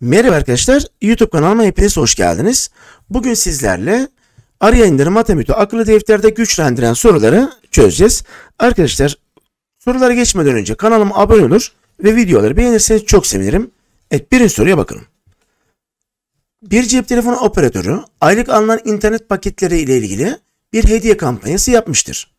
Merhaba arkadaşlar, YouTube kanalıma hepiniz hoş geldiniz. Bugün sizlerle arı yayınları Matematik akıllı defterde güçlendiren soruları çözeceğiz. Arkadaşlar, sorulara geçmeden önce kanalıma abone olur ve videoları beğenirseniz çok sevinirim. Evet, birinci soruya bakalım. Bir cep telefonu operatörü aylık alınan internet paketleri ile ilgili bir hediye kampanyası yapmıştır.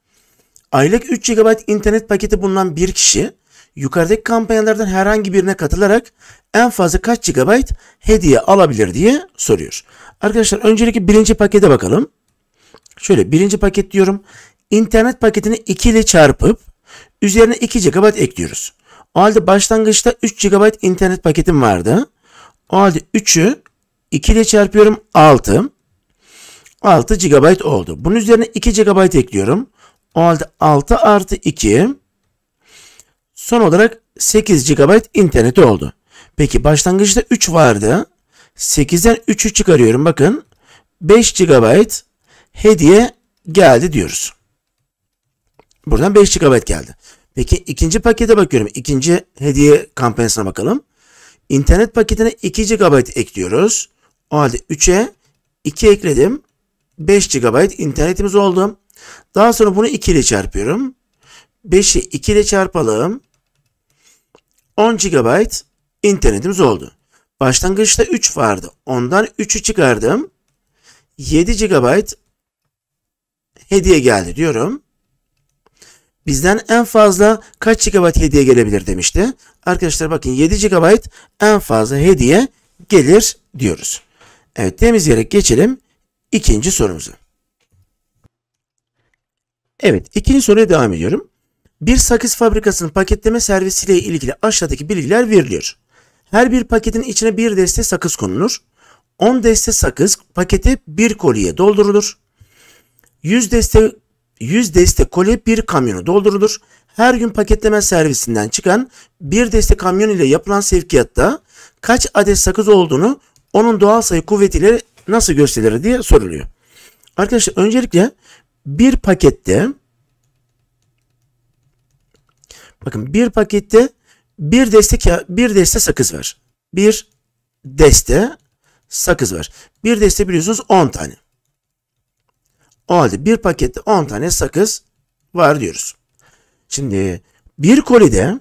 Aylık 3 GB internet paketi bulunan bir kişi yukarıdaki kampanyalardan herhangi birine katılarak en fazla kaç GB hediye alabilir diye soruyor. Arkadaşlar öncelikle birinci pakete bakalım. Şöyle birinci paket diyorum. İnternet paketini 2 ile çarpıp üzerine 2 GB ekliyoruz. O halde başlangıçta 3 GB internet paketim vardı. O halde 3'ü 2 ile çarpıyorum 6. 6 GB oldu. Bunun üzerine 2 GB ekliyorum. O halde 6 artı 2 Son olarak 8 GB interneti oldu. Peki başlangıçta 3 vardı. 8'den 3'ü çıkarıyorum bakın. 5 GB hediye geldi diyoruz. Buradan 5 GB geldi. Peki ikinci pakete bakıyorum. İkinci hediye kampanyasına bakalım. İnternet paketine 2 GB ekliyoruz. O halde 3'e 2 ekledim. 5 GB internetimiz oldu. Daha sonra bunu 2 ile çarpıyorum. 5'i 2 ile çarpalım. 10 GB internetimiz oldu. Başlangıçta 3 vardı. Ondan 3'ü çıkardım. 7 GB hediye geldi diyorum. Bizden en fazla kaç GB hediye gelebilir demişti. Arkadaşlar bakın 7 GB en fazla hediye gelir diyoruz. Evet temizleyerek geçelim ikinci sorumuza. Evet ikinci soruya devam ediyorum. Bir sakız fabrikasının paketleme servisiyle ilgili aşağıdaki bilgiler veriliyor. Her bir paketin içine bir deste sakız konulur. 10 deste sakız pakete bir koliye doldurulur. 100 deste 100 deste koli bir kamyonu doldurulur. Her gün paketleme servisinden çıkan bir deste kamyon ile yapılan sevkiyatta kaç adet sakız olduğunu onun doğal sayı kuvvetiyle nasıl gösterilir diye soruluyor. Arkadaşlar öncelikle bir pakette Bakın bir pakette bir deste bir deste sakız var. Bir deste sakız var. Bir deste biliyorsunuz 10 tane. O halde bir pakette 10 tane sakız var diyoruz. Şimdi bir kolide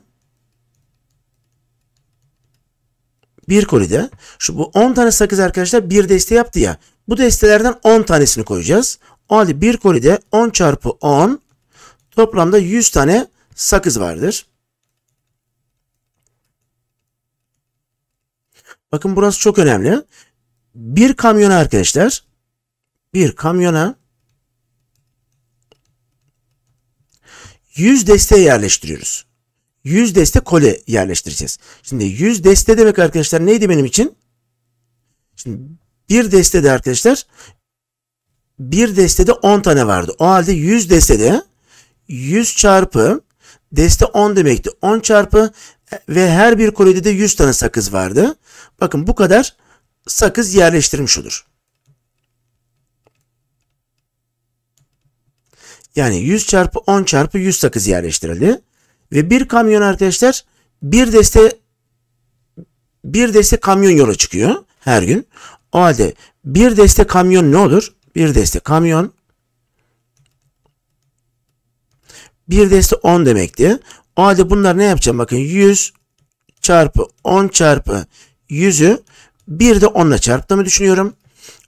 bir kolide şu bu 10 tane sakız arkadaşlar bir deste yaptı ya. Bu destelerden 10 tanesini koyacağız. O halde bir kolide 10 çarpı 10 toplamda 100 tane sakız vardır. Bakın burası çok önemli. Bir kamyona arkadaşlar bir kamyona 100 deste yerleştiriyoruz. 100 deste kole yerleştireceğiz. Şimdi 100 deste demek arkadaşlar neydi benim için? Şimdi bir destede arkadaşlar bir destede 10 tane vardı. O halde 100 destede 100 çarpı Deste 10 demekti. 10 çarpı ve her bir kolide de 100 tane sakız vardı. Bakın bu kadar sakız yerleştirmiş olur. Yani 100 çarpı 10 çarpı 100 sakız yerleştirildi. Ve bir kamyon arkadaşlar bir deste bir deste kamyon yola çıkıyor her gün. O halde bir deste kamyon ne olur? Bir deste kamyon 1 deste 10 demekti. O halde bunlar ne yapacağım? Bakın 100 çarpı 10 çarpı 100'ü bir de 10 ile çarptığımı düşünüyorum.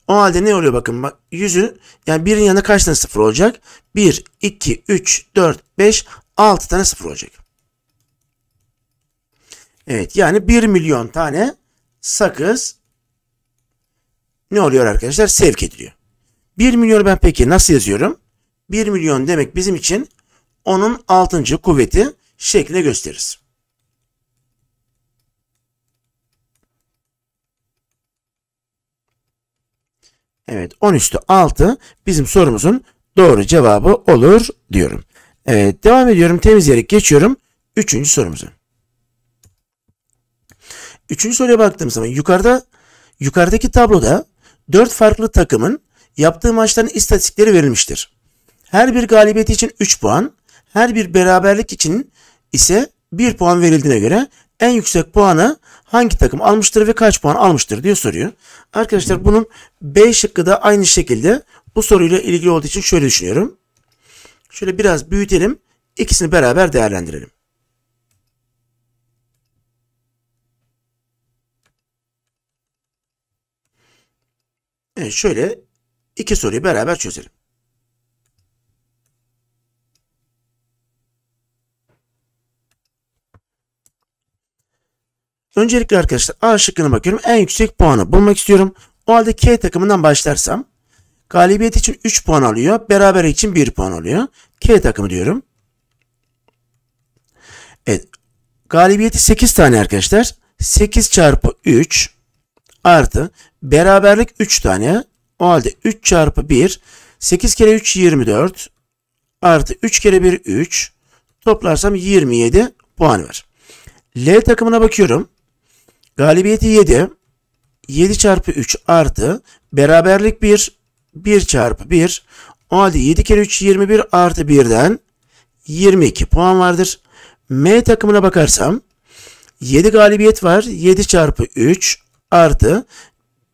O halde ne oluyor bakın bak 100'ü yani 1'in yanında kaç tane 0 olacak? 1, 2, 3, 4, 5, 6 tane 0 olacak. Evet yani 1 milyon tane sakız ne oluyor arkadaşlar? Sevk ediliyor. 1 milyon ben peki nasıl yazıyorum? 1 milyon demek bizim için onun 6. kuvveti şeklinde gösteririz. Evet 10 üstü 6 bizim sorumuzun doğru cevabı olur diyorum. Evet devam ediyorum temizleyerek geçiyorum. Üçüncü sorumuza. Üçüncü soruya baktığımız zaman yukarıda yukarıdaki tabloda dört farklı takımın yaptığı maçların istatistikleri verilmiştir. Her bir galibiyeti için 3 puan, her bir beraberlik için ise 1 puan verildiğine göre en yüksek puanı hangi takım almıştır ve kaç puan almıştır diye soruyor. Arkadaşlar bunun B şıkkı da aynı şekilde bu soruyla ilgili olduğu için şöyle düşünüyorum. Şöyle biraz büyütelim. İkisini beraber değerlendirelim. Evet şöyle iki soruyu beraber çözelim. Öncelikle arkadaşlar A şıkkına bakıyorum. En yüksek puanı bulmak istiyorum. O halde K takımından başlarsam galibiyet için 3 puan alıyor. Beraber için 1 puan alıyor. K takımı diyorum. Evet. Galibiyeti 8 tane arkadaşlar. 8 çarpı 3 artı beraberlik 3 tane. O halde 3 çarpı 1 8 kere 3 24 artı 3 kere 1 3 toplarsam 27 puan var. L takımına bakıyorum. Galibiyeti 7. 7 çarpı 3 artı beraberlik 1. 1 çarpı 1. O halde 7 kere 3 21 artı 1'den 22 puan vardır. M takımına bakarsam 7 galibiyet var. 7 çarpı 3 artı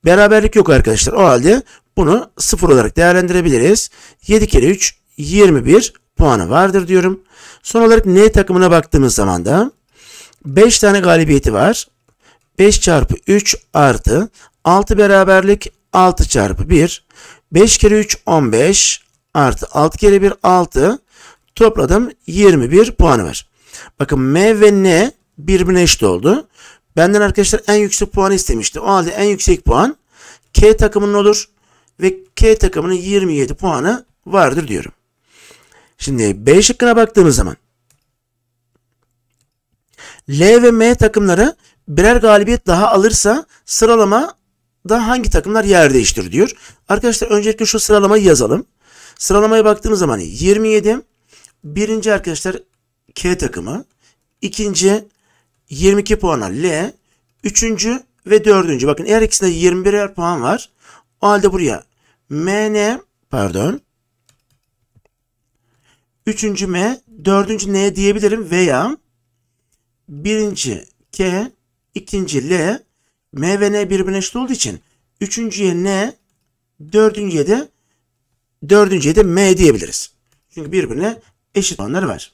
beraberlik yok arkadaşlar. O halde bunu 0 olarak değerlendirebiliriz. 7 kere 3 21 puanı vardır diyorum. Son olarak N takımına baktığımız zaman da 5 tane galibiyeti var. 5 çarpı 3 artı 6 beraberlik 6 çarpı 1. 5 kere 3 15 artı 6 kere 1 6 topladım 21 puanı var. Bakın M ve N birbirine eşit oldu. Benden arkadaşlar en yüksek puanı istemişti. O halde en yüksek puan K takımının olur ve K takımının 27 puanı vardır diyorum. Şimdi B şıkkına baktığımız zaman L ve M takımları birer galibiyet daha alırsa sıralama da hangi takımlar yer değiştir diyor. Arkadaşlar öncelikle şu sıralamayı yazalım. Sıralamaya baktığımız zaman 27 birinci arkadaşlar K takımı, ikinci 22 puana L, üçüncü ve dördüncü. Bakın eğer ikisinde 21'er puan var. O halde buraya MN pardon üçüncü M, dördüncü N diyebilirim veya birinci K, İkinci L, M ve N birbirine eşit olduğu için üçüncüye N, dördüncüye de dördüncüye de M diyebiliriz. Çünkü birbirine eşit olanları var.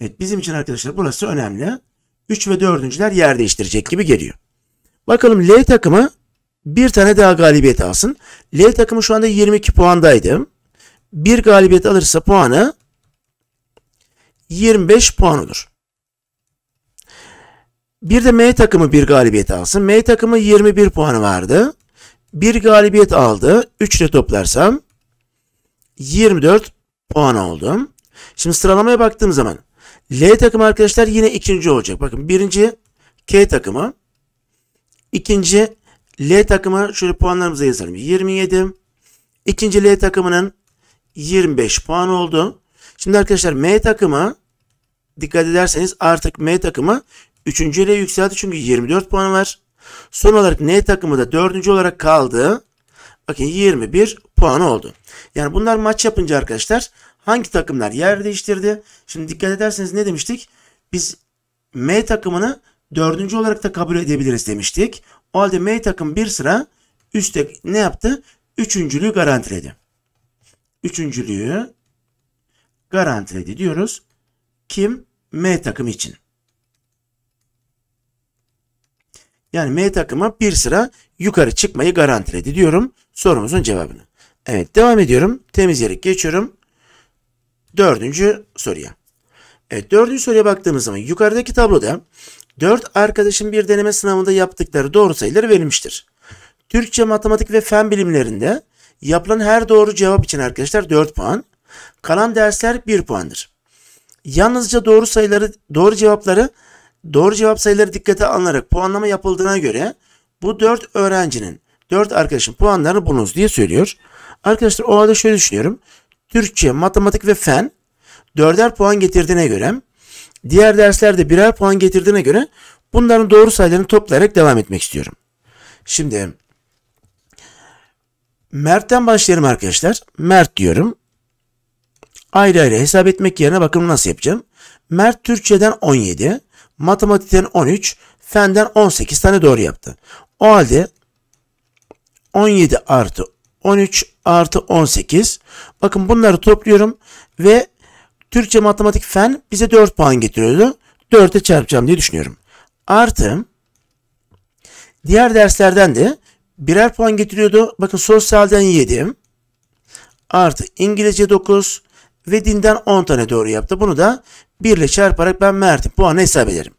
Evet bizim için arkadaşlar burası önemli. 3 ve dördüncüler yer değiştirecek gibi geliyor. Bakalım L takımı bir tane daha galibiyet alsın. L takımı şu anda 22 puandaydı. Bir galibiyet alırsa puanı 25 puan olur. Bir de M takımı bir galibiyet alsın. M takımı 21 puanı vardı. Bir galibiyet aldı. 3 ile toplarsam 24 puan oldum. Şimdi sıralamaya baktığım zaman L takımı arkadaşlar yine ikinci olacak. Bakın birinci K takımı. ikinci L takımı şöyle puanlarımızı yazalım. 27. İkinci L takımının 25 puan oldu. Şimdi arkadaşlar M takımı dikkat ederseniz artık M takımı 3. ile yükseldi çünkü 24 puanı var. Son olarak N takımı da 4. olarak kaldı. Bakın 21 puan oldu. Yani bunlar maç yapınca arkadaşlar hangi takımlar yer değiştirdi? Şimdi dikkat ederseniz ne demiştik? Biz M takımını 4. olarak da kabul edebiliriz demiştik. O halde M takım bir sıra üstte ne yaptı? Üçüncülüğü garantiledi. Üçüncülüğü garantiledi diyoruz. Kim? M takım için. Yani M takımı bir sıra yukarı çıkmayı garantiledi diyorum sorumuzun cevabını. Evet devam ediyorum. Temizleyerek geçiyorum. Dördüncü soruya. Evet dördüncü soruya baktığımız zaman yukarıdaki tabloda dört arkadaşın bir deneme sınavında yaptıkları doğru sayıları verilmiştir. Türkçe, matematik ve fen bilimlerinde yapılan her doğru cevap için arkadaşlar 4 puan. Kalan dersler 1 puandır. Yalnızca doğru sayıları, doğru cevapları Doğru cevap sayıları dikkate alınarak puanlama yapıldığına göre bu 4 öğrencinin 4 arkadaşın puanlarını bulunuz diye söylüyor. Arkadaşlar o halde şöyle düşünüyorum. Türkçe, matematik ve fen 4'er puan getirdiğine göre diğer derslerde birer puan getirdiğine göre bunların doğru sayılarını toplayarak devam etmek istiyorum. Şimdi Mert'ten başlayalım arkadaşlar. Mert diyorum. Ayrı ayrı hesap etmek yerine bakın nasıl yapacağım. Mert Türkçeden 17, matematikten 13, fenden 18 tane doğru yaptı. O halde 17 artı 13 artı 18. Bakın bunları topluyorum ve Türkçe matematik fen bize 4 puan getiriyordu. 4'e çarpacağım diye düşünüyorum. Artı diğer derslerden de birer puan getiriyordu. Bakın sosyalden 7 artı İngilizce 9 ve dinden 10 tane doğru yaptı. Bunu da 1 ile çarparak ben Mert'in puanı hesap ederim.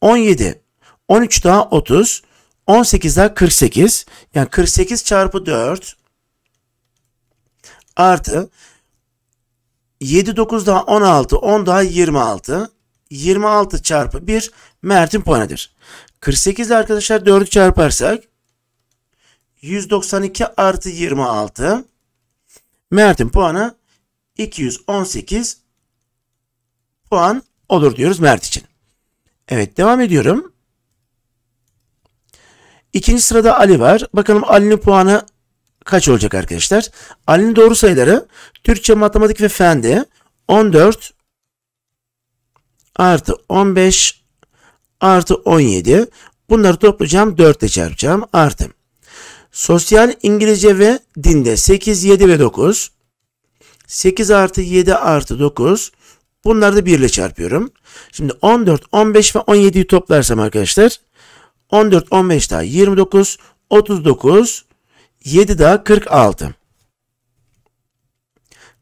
17, 13 daha 30, 18 daha 48. Yani 48 çarpı 4 artı 7, 9 daha 16, 10 daha 26. 26 çarpı 1 Mert'in puanıdır. 48 arkadaşlar 4'ü çarparsak 192 artı 26 Mert'in puanı 218 puan olur diyoruz Mert için. Evet devam ediyorum. İkinci sırada Ali var. Bakalım Ali'nin puanı kaç olacak arkadaşlar? Ali'nin doğru sayıları Türkçe, matematik ve fende 14 artı 15 artı 17. Bunları toplayacağım 4 ile çarpacağım artı. Sosyal, İngilizce ve dinde 8, 7 ve 9. 8 artı 7 artı 9 bunları da 1 ile çarpıyorum. Şimdi 14, 15 ve 17'yi toplarsam arkadaşlar 14, 15 daha 29, 39, 7 daha 46.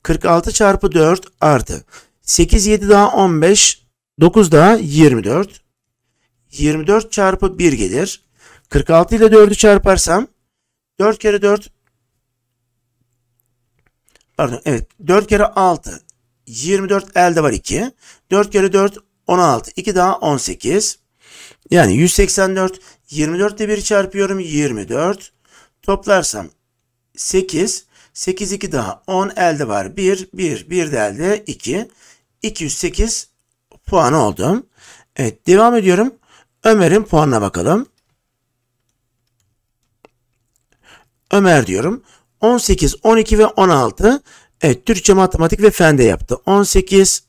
46 çarpı 4 artı 8, 7 daha 15, 9 daha 24. 24 çarpı 1 gelir. 46 ile 4'ü çarparsam 4 kere 4 Pardon evet 4 kere 6 24 elde var 2. 4 kere 4 16. 2 daha 18. Yani 184 24 ile 1 çarpıyorum 24. Toplarsam 8. 8 2 daha 10 elde var 1. 1 1 de elde 2. 208 puan oldum. Evet devam ediyorum. Ömer'in puanına bakalım. Ömer diyorum. 18, 12 ve 16. Evet Türkçe, matematik ve fende yaptı. 18,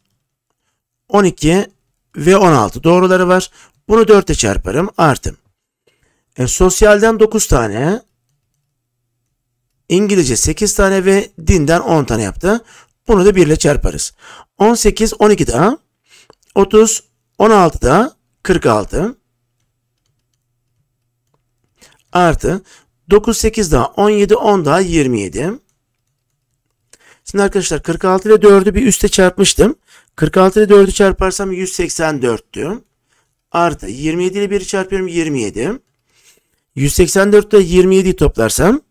12 ve 16 doğruları var. Bunu 4'e çarparım artım. E, sosyalden 9 tane. İngilizce 8 tane ve dinden 10 tane yaptı. Bunu da 1 ile çarparız. 18, 12 daha. 30, 16 daha. 46. Artı 9, 8 daha 17, 10 daha 27. Şimdi arkadaşlar 46 ile 4'ü bir üste çarpmıştım. 46 ile 4'ü çarparsam 184'tü. Artı 27 ile 1'i çarpıyorum 27. 184 ile 27'yi toplarsam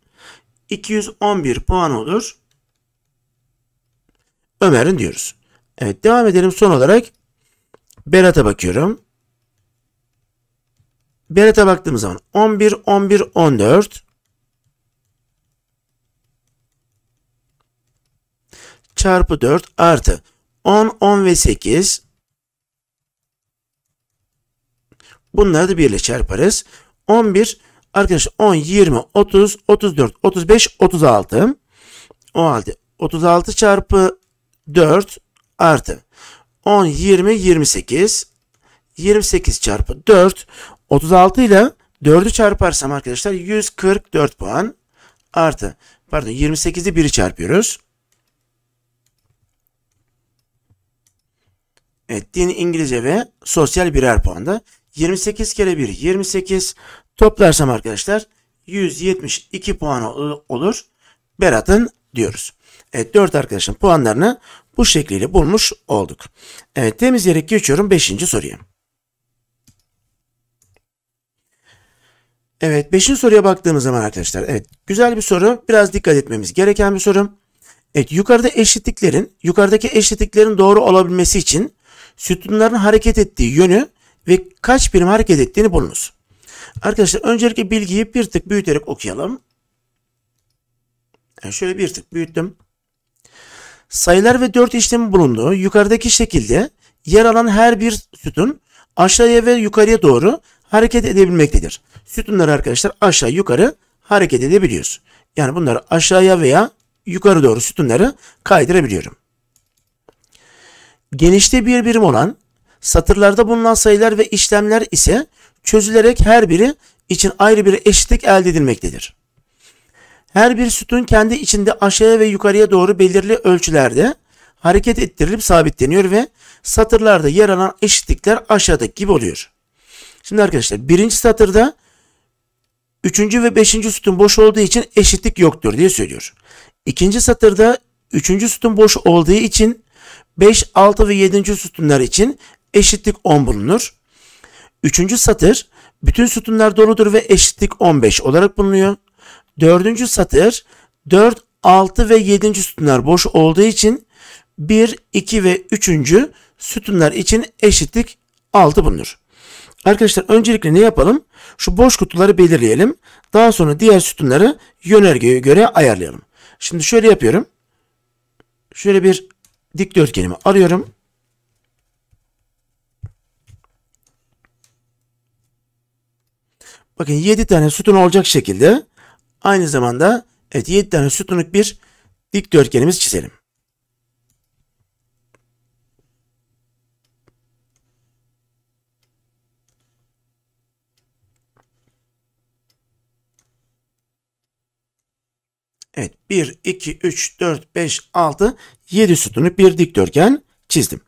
211 puan olur. Ömer'in diyoruz. Evet devam edelim. Son olarak Berat'a bakıyorum. Berat'a baktığımız zaman 11, 11, 14. çarpı 4 artı 10, 10 ve 8. Bunları da 1 ile çarparız. 11, arkadaşlar 10, 20, 30, 34, 35, 36. O halde 36 çarpı 4 artı 10, 20, 28. 28 çarpı 4, 36 ile 4'ü çarparsam arkadaşlar 144 puan artı pardon 28'i 1'i çarpıyoruz. Evet, din, İngilizce ve sosyal birer puanda. 28 kere 1 28 toplarsam arkadaşlar 172 puan olur. Berat'ın diyoruz. Evet 4 arkadaşın puanlarını bu şekliyle bulmuş olduk. Evet temizleyerek geçiyorum 5. soruya. Evet 5. soruya baktığımız zaman arkadaşlar evet güzel bir soru. Biraz dikkat etmemiz gereken bir soru. Evet yukarıda eşitliklerin yukarıdaki eşitliklerin doğru olabilmesi için sütunların hareket ettiği yönü ve kaç birim hareket ettiğini bulunuz. Arkadaşlar öncelikle bilgiyi bir tık büyüterek okuyalım. Yani şöyle bir tık büyüttüm. Sayılar ve dört işlemi bulunduğu yukarıdaki şekilde yer alan her bir sütun aşağıya ve yukarıya doğru hareket edebilmektedir. Sütunlar arkadaşlar aşağı yukarı hareket edebiliyoruz. Yani bunları aşağıya veya yukarı doğru sütunları kaydırabiliyorum. Genişte bir birim olan satırlarda bulunan sayılar ve işlemler ise çözülerek her biri için ayrı bir eşitlik elde edilmektedir. Her bir sütun kendi içinde aşağıya ve yukarıya doğru belirli ölçülerde hareket ettirilip sabitleniyor ve satırlarda yer alan eşitlikler aşağıdaki gibi oluyor. Şimdi arkadaşlar birinci satırda üçüncü ve beşinci sütun boş olduğu için eşitlik yoktur diye söylüyor. İkinci satırda üçüncü sütun boş olduğu için 5, 6 ve 7. sütunlar için eşitlik 10 bulunur. 3. satır bütün sütunlar doludur ve eşitlik 15 olarak bulunuyor. 4. satır 4, 6 ve 7. sütunlar boş olduğu için 1, 2 ve 3. sütunlar için eşitlik 6 bulunur. Arkadaşlar öncelikle ne yapalım? Şu boş kutuları belirleyelim. Daha sonra diğer sütunları yönergeye göre ayarlayalım. Şimdi şöyle yapıyorum. Şöyle bir dikdörtgenimi arıyorum. Bakın 7 tane sütun olacak şekilde aynı zamanda evet 7 tane sütunluk bir dikdörtgenimiz çizelim. 1, 2, 3, 4, 5, 6, 7 sütunu bir dikdörtgen çizdim.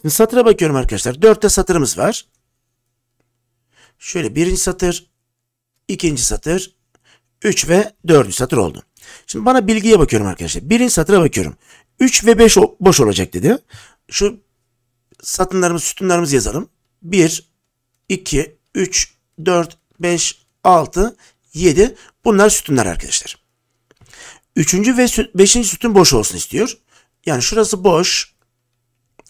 Şimdi satıra bakıyorum arkadaşlar. 4'te satırımız var. Şöyle birinci satır, ikinci satır, 3 ve 4. satır oldu. Şimdi bana bilgiye bakıyorum arkadaşlar. Birinci satıra bakıyorum. 3 ve 5 boş olacak dedi. Şu satınlarımız, sütunlarımızı yazalım. 1, 2, 3, 4, 5, 6, 7. Bunlar sütunlar arkadaşlar. Üçüncü ve beşinci sütun boş olsun istiyor. Yani şurası boş.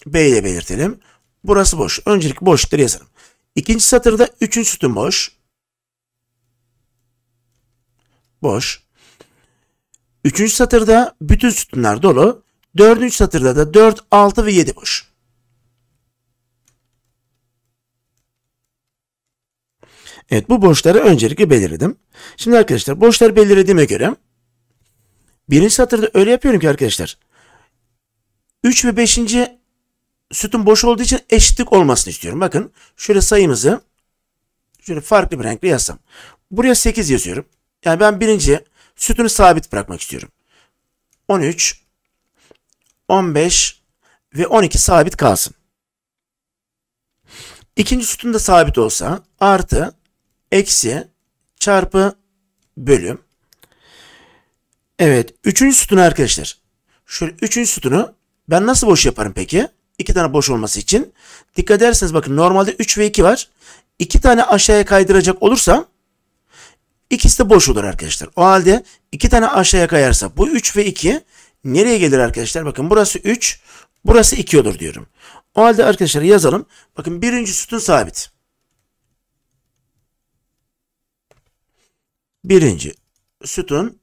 B ile belirtelim. Burası boş. Öncelik boşlukları yazalım. İkinci satırda üçüncü sütun boş. Boş. Üçüncü satırda bütün sütunlar dolu. Dördüncü satırda da 4, 6 ve 7 boş. Evet bu boşları öncelikle belirledim. Şimdi arkadaşlar boşları belirlediğime göre Birinci satırda öyle yapıyorum ki arkadaşlar. 3 ve 5. sütun boş olduğu için eşitlik olmasını istiyorum. Bakın şöyle sayımızı şöyle farklı bir renkle yazsam. Buraya 8 yazıyorum. Yani ben birinci sütunu sabit bırakmak istiyorum. 13, 15 ve 12 sabit kalsın. İkinci sütun da sabit olsa artı, eksi, çarpı, bölüm. Evet. Üçüncü sütunu arkadaşlar. Şöyle üçüncü sütunu ben nasıl boş yaparım peki? İki tane boş olması için. Dikkat ederseniz bakın normalde 3 ve 2 var. İki tane aşağıya kaydıracak olursam ikisi de boş olur arkadaşlar. O halde iki tane aşağıya kayarsa bu 3 ve 2 nereye gelir arkadaşlar? Bakın burası 3, burası 2 olur diyorum. O halde arkadaşlar yazalım. Bakın birinci sütun sabit. Birinci sütun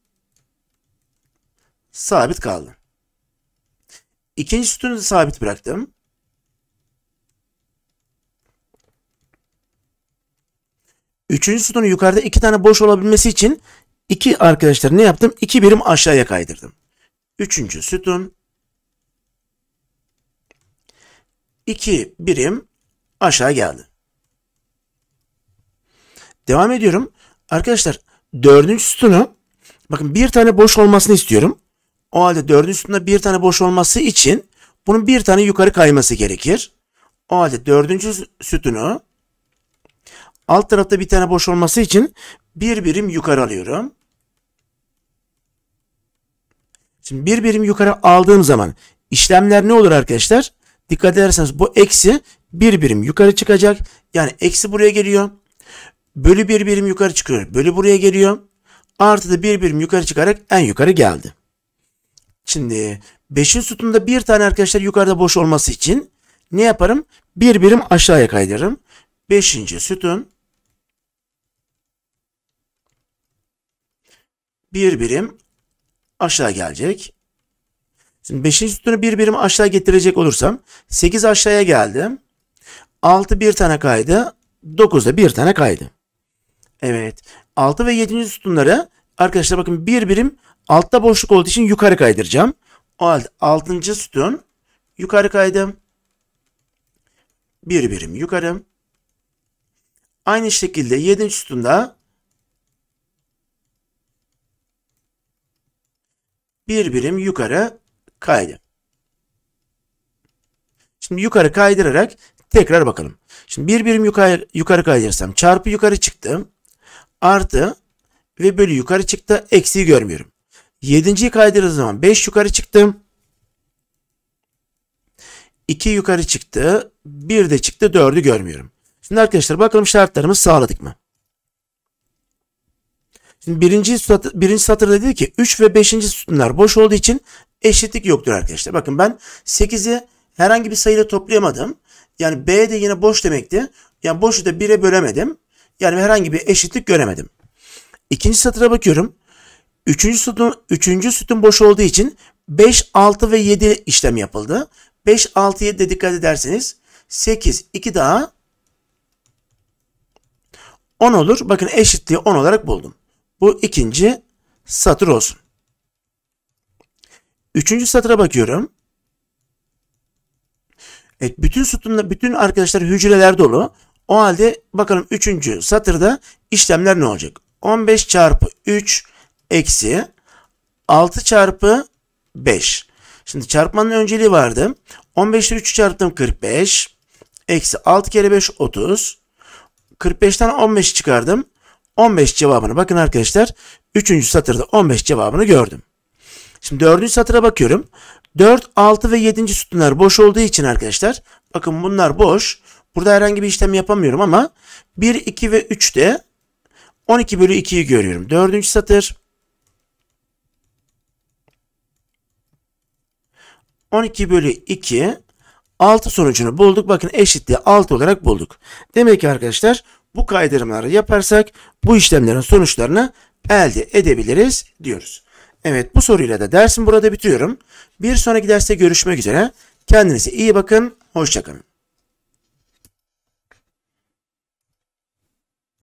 sabit kaldı. İkinci sütunu da sabit bıraktım. Üçüncü sütunun yukarıda iki tane boş olabilmesi için iki arkadaşlar ne yaptım? İki birim aşağıya kaydırdım. Üçüncü sütun iki birim aşağı geldi. Devam ediyorum. Arkadaşlar dördüncü sütunu bakın bir tane boş olmasını istiyorum. O halde 4'ün sütunda bir tane boş olması için bunun bir tane yukarı kayması gerekir. O halde dördüncü sütunu alt tarafta bir tane boş olması için bir birim yukarı alıyorum. Şimdi bir birim yukarı aldığım zaman işlemler ne olur arkadaşlar? Dikkat ederseniz bu eksi bir birim yukarı çıkacak. Yani eksi buraya geliyor. Bölü bir birim yukarı çıkıyor. Bölü buraya geliyor. Artı da bir birim yukarı çıkarak en yukarı geldi. Şimdi 5'in sütunda bir tane arkadaşlar yukarıda boş olması için ne yaparım? Bir birim aşağıya kaydırırım. 5. sütun bir birim aşağı gelecek. Şimdi 5. sütunu bir birim aşağı getirecek olursam 8 aşağıya geldim. 6 bir tane kaydı. 9 da bir tane kaydı. Evet. 6 ve 7. sütunları arkadaşlar bakın bir birim Altta boşluk olduğu için yukarı kaydıracağım. O halde 6. sütun yukarı kaydım. Bir birim yukarı. Aynı şekilde 7. sütunda bir birim yukarı kaydım. Şimdi yukarı kaydırarak tekrar bakalım. Şimdi bir birim yukarı, yukarı kaydırsam çarpı yukarı çıktı. Artı ve bölü yukarı çıktı. Eksiği görmüyorum. 7.yi kaydırdığım zaman 5 yukarı çıktım. 2 yukarı çıktı. 1 de çıktı. 4'ü görmüyorum. Şimdi arkadaşlar bakalım şartlarımız sağladık mı? Şimdi birinci, satır, birinci satırda dedi ki 3 ve 5. sütunlar boş olduğu için eşitlik yoktur arkadaşlar. Bakın ben 8'i herhangi bir sayıyla toplayamadım. Yani B de yine boş demekti. Yani boşu da 1'e bölemedim. Yani herhangi bir eşitlik göremedim. İkinci satıra bakıyorum. Üçüncü sütun, üçüncü sütun boş olduğu için 5, 6 ve 7 işlem yapıldı. 5, 6, 7 de dikkat ederseniz 8, 2 daha 10 olur. Bakın eşitliği 10 olarak buldum. Bu ikinci satır olsun. Üçüncü satıra bakıyorum. Evet, bütün sütunla bütün arkadaşlar hücreler dolu. O halde bakalım üçüncü satırda işlemler ne olacak? 15 çarpı 3 eksi 6 çarpı 5. Şimdi çarpmanın önceliği vardı. 15'te 3'ü çarptım 45. Eksi 6 kere 5 30. 45'ten 15 çıkardım. 15 cevabını bakın arkadaşlar. 3. satırda 15 cevabını gördüm. Şimdi 4. satıra bakıyorum. 4, 6 ve 7. sütunlar boş olduğu için arkadaşlar. Bakın bunlar boş. Burada herhangi bir işlem yapamıyorum ama 1, 2 ve 3'te 12 bölü 2'yi görüyorum. 4. satır. 12 bölü 2 6 sonucunu bulduk. Bakın eşitliği 6 olarak bulduk. Demek ki arkadaşlar bu kaydırmaları yaparsak bu işlemlerin sonuçlarını elde edebiliriz diyoruz. Evet bu soruyla da dersimi burada bitiriyorum. Bir sonraki derste görüşmek üzere. Kendinize iyi bakın. Hoşçakalın.